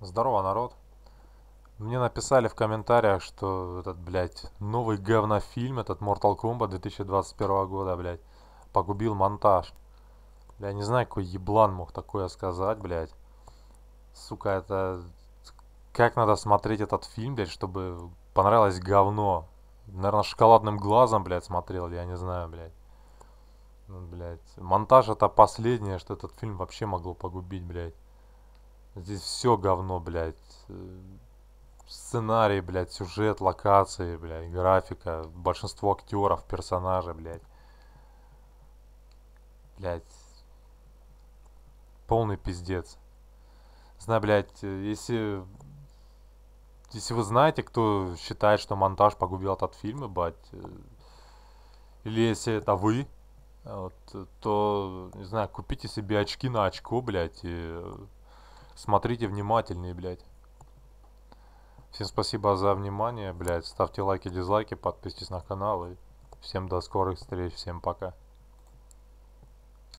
Здорово, народ. Мне написали в комментариях, что этот, блядь, новый говнофильм, этот Mortal Kombat 2021 года, блядь, погубил монтаж. Я не знаю, какой еблан мог такое сказать, блядь. Сука, это... Как надо смотреть этот фильм, блядь, чтобы понравилось говно? Наверное, шоколадным глазом, блядь, смотрел, я не знаю, блядь. Ну, блядь. Монтаж это последнее, что этот фильм вообще могло погубить, блядь. Здесь все говно, блядь. Э, сценарий, блядь, сюжет, локации, блядь, графика, большинство актеров, персонажей, блядь. Блядь. Полный пиздец. Знаю, блядь, э, если... Если вы знаете, кто считает, что монтаж погубил этот фильм, ебать, э, или если это вы, вот, то, не знаю, купите себе очки на очко, блядь, и Смотрите внимательнее, блядь. Всем спасибо за внимание, блядь. Ставьте лайки, дизлайки, подписывайтесь на канал. И всем до скорых встреч, всем пока.